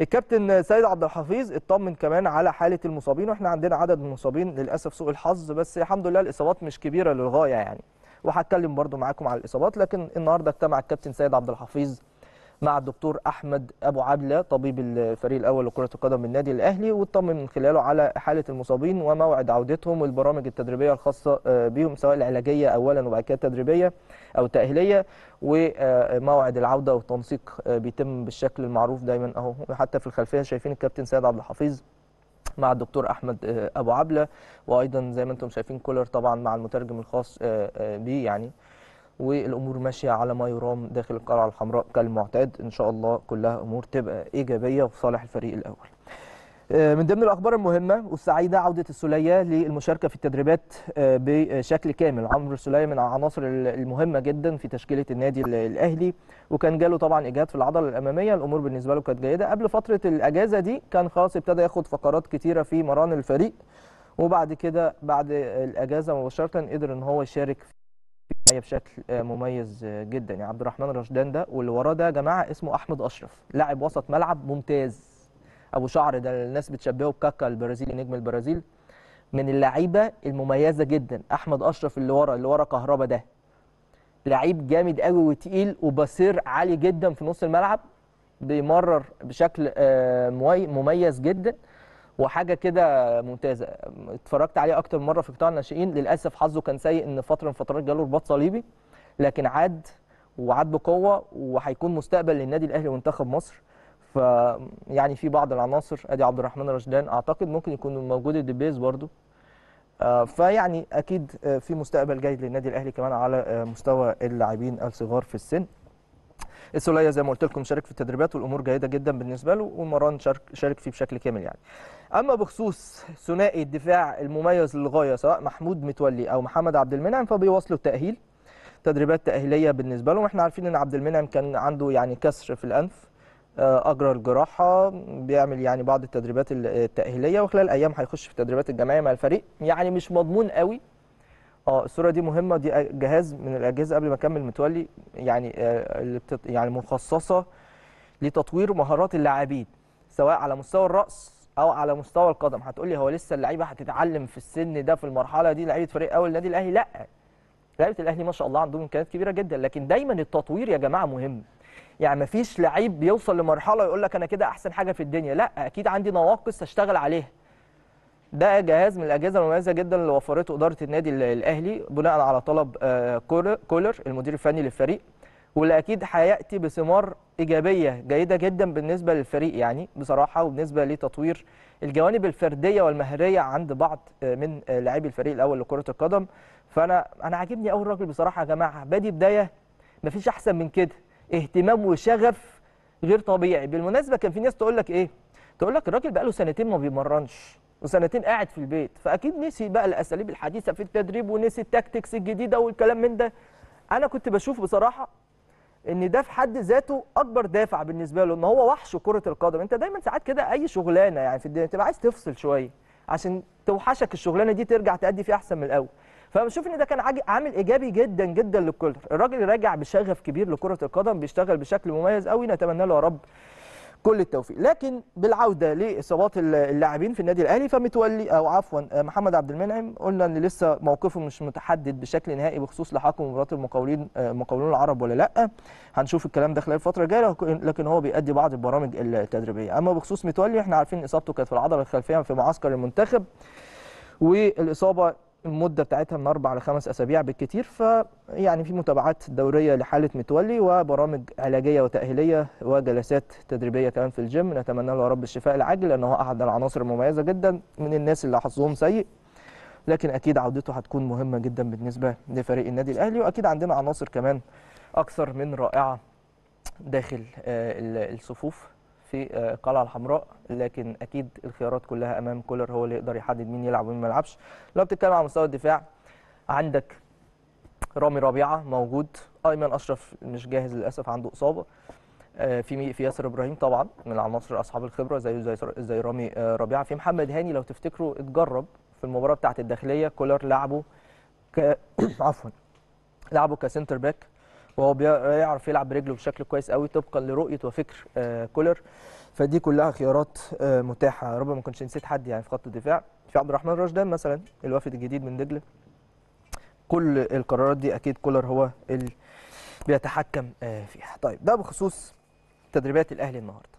الكابتن سيد عبد الحفيظ اطمن كمان على حاله المصابين واحنا عندنا عدد من المصابين للاسف سوء الحظ بس الحمد لله الاصابات مش كبيره للغايه يعني وهتكلم برضو معاكم على الاصابات لكن النهارده اجتمع الكابتن سيد عبد الحفيظ مع الدكتور احمد ابو عبله طبيب الفريق الاول لكره القدم النادي الاهلي واطمن من خلاله على حاله المصابين وموعد عودتهم والبرامج التدريبيه الخاصه آه، بهم سواء العلاجيه اولا وبعد كده التدريبيه او تاهيليه وموعد العوده والتنسيق آه، بيتم بالشكل المعروف دايما اهو حتى في الخلفيه شايفين الكابتن سيد عبد الحفيظ مع الدكتور احمد آه، ابو عبله وايضا زي ما انتم شايفين كولر طبعا مع المترجم الخاص بيه يعني والامور ماشيه على ما يرام داخل القلعه الحمراء كالمعتاد ان شاء الله كلها امور تبقى ايجابيه وفي صالح الفريق الاول آه، من ضمن الاخبار المهمه والسعيده عوده السوليه للمشاركه في التدريبات آه، بشكل كامل عمرو السوليه من العناصر المهمه جدا في تشكيله النادي الاهلي وكان جاله طبعا اجهاد في العضله الاماميه الامور بالنسبه له كانت جيده قبل فتره الاجازه دي كان خلاص ابتدى ياخد فقرات كتيره في مران الفريق وبعد كده بعد الاجازه مباشره قدر ان هو يشارك هي بشكل آه، مميز آه، جدا يعني عبد الرحمن رشدان ده واللي وراه ده يا جماعه اسمه احمد اشرف لاعب وسط ملعب ممتاز ابو شعر ده الناس بتشبهه بكاكا البرازيلي نجم البرازيل من اللعيبه المميزه جدا احمد اشرف اللي ورا اللي ورا كهربا ده لعيب جامد قوي وتقيل وبصير عالي جدا في نص الملعب بيمرر بشكل آه، مميز جدا وحاجه كده ممتازه اتفرجت عليه اكتر مره في قطاع الناشئين للاسف حظه كان سيء ان فتره من فترات جاله رباط صليبي لكن عاد وعاد بقوه وهيكون مستقبل للنادي الاهلي ومنتخب مصر ف يعني في بعض العناصر ادي عبد الرحمن رشدان اعتقد ممكن يكون موجود الدبيز برضو آه، فيعني اكيد آه، في مستقبل جيد للنادي الاهلي كمان على آه، مستوى اللاعبين الصغار في السن السوليه زي ما قلت لكم شارك في التدريبات والامور جيده جدا بالنسبه له ومران شارك, شارك فيه بشكل كامل يعني اما بخصوص ثنائي الدفاع المميز للغايه سواء محمود متولي او محمد عبد المنعم فبيواصلوا التاهيل تدريبات تاهيليه بالنسبه لهم احنا عارفين ان عبد المنعم كان عنده يعني كسر في الانف آه، اجرى الجراحه بيعمل يعني بعض التدريبات التاهيليه وخلال ايام هيخش في التدريبات الجماعيه مع الفريق يعني مش مضمون قوي اه الصوره دي مهمه دي جهاز من الاجهزه قبل ما اكمل متولي يعني آه، اللي يعني مخصصه لتطوير مهارات اللاعبين سواء على مستوى الراس او على مستوى القدم هتقول لي هو لسه اللعيبه هتتعلم في السن ده في المرحله دي لعيبه فريق اول النادي الاهلي لا لعيبه الاهلي ما شاء الله عندهم امكانيات كبيره جدا لكن دايما التطوير يا جماعه مهم يعني ما فيش لعيب بيوصل لمرحله يقول لك انا كده احسن حاجه في الدنيا لا اكيد عندي نواقص اشتغل عليها ده جهاز من الاجهزه المميزه جدا اللي وفرته اداره النادي الاهلي بناء على طلب آه، كولر المدير الفني للفريق واللي اكيد هياتي بثمار ايجابيه جيده جدا بالنسبه للفريق يعني بصراحه وبالنسبه لتطوير الجوانب الفرديه والمهريه عند بعض آه، من آه، لاعبي الفريق الاول لكره القدم فانا انا عاجبني قوي الراجل بصراحه يا جماعه بادي بدايه مفيش احسن من كده اهتمام وشغف غير طبيعي بالمناسبه كان في ناس تقول لك ايه تقول لك الراجل بقاله سنتين ما بيمرنش وسنتين قاعد في البيت فاكيد نسي بقى الاساليب الحديثه في التدريب ونسي التاكتكس الجديده والكلام من ده انا كنت بشوف بصراحه ان ده في حد ذاته اكبر دافع بالنسبه له ان هو وحش كره القدم انت دايما ساعات كده اي شغلانه يعني في الدنيا تبقى عايز تفصل شويه عشان توحشك الشغلانه دي ترجع تادي فيها احسن من الاول فبشوف ان ده كان عامل ايجابي جدا جدا للكل الراجل راجع بشغف كبير لكره القدم بيشتغل بشكل مميز قوي نتمنى له يا رب كل التوفيق لكن بالعوده لاصابات اللاعبين في النادي الاهلي فمتولي او عفوا آه، محمد عبد المنعم قلنا ان لسه موقفه مش متحدد بشكل نهائي بخصوص لحاقه مباراه المقاولين المقاولون آه، العرب ولا لا هنشوف الكلام ده خلال الفتره الجايه لكن هو بيأدي بعض البرامج التدريبيه اما بخصوص متولي احنا عارفين اصابته كانت في العضله الخلفيه في معسكر المنتخب والاصابه المده بتاعتها من اربع لخمس اسابيع بالكتير فيعني في متابعات دوريه لحاله متولي وبرامج علاجيه وتاهيليه وجلسات تدريبيه كمان في الجيم نتمنى له يا رب الشفاء العاجل لانه هو احد العناصر المميزه جدا من الناس اللي حظهم سيء لكن اكيد عودته هتكون مهمه جدا بالنسبه لفريق النادي الاهلي واكيد عندنا عناصر كمان اكثر من رائعه داخل آه، الصفوف في القلعه آه، الحمراء لكن اكيد الخيارات كلها امام كولر هو اللي يقدر يحدد مين يلعب ومين ما يلعبش لو بتتكلم على مستوى الدفاع عندك رامي ربيعه موجود ايمن اشرف مش جاهز للاسف عنده اصابه آه، في في ياسر ابراهيم طبعا من العناصر اصحاب الخبره زي زي زي رامي آه، ربيعه في محمد هاني لو تفتكروا اتجرب في المباراه بتاعه الداخليه كولر لعبه ك... عفوا لعبه كسنتر باك وهو بيعرف يلعب برجله بشكل كويس قوي طبقا لرؤيه وفكر آه، كولر فدي كلها خيارات آه، متاحه ربما ما كنتش نسيت حد يعني في خط الدفاع في عبد الرحمن رشدان مثلا الوافد الجديد من دجله كل القرارات دي اكيد كولر هو اللي بيتحكم آه، فيها طيب ده بخصوص تدريبات الاهلي النهارده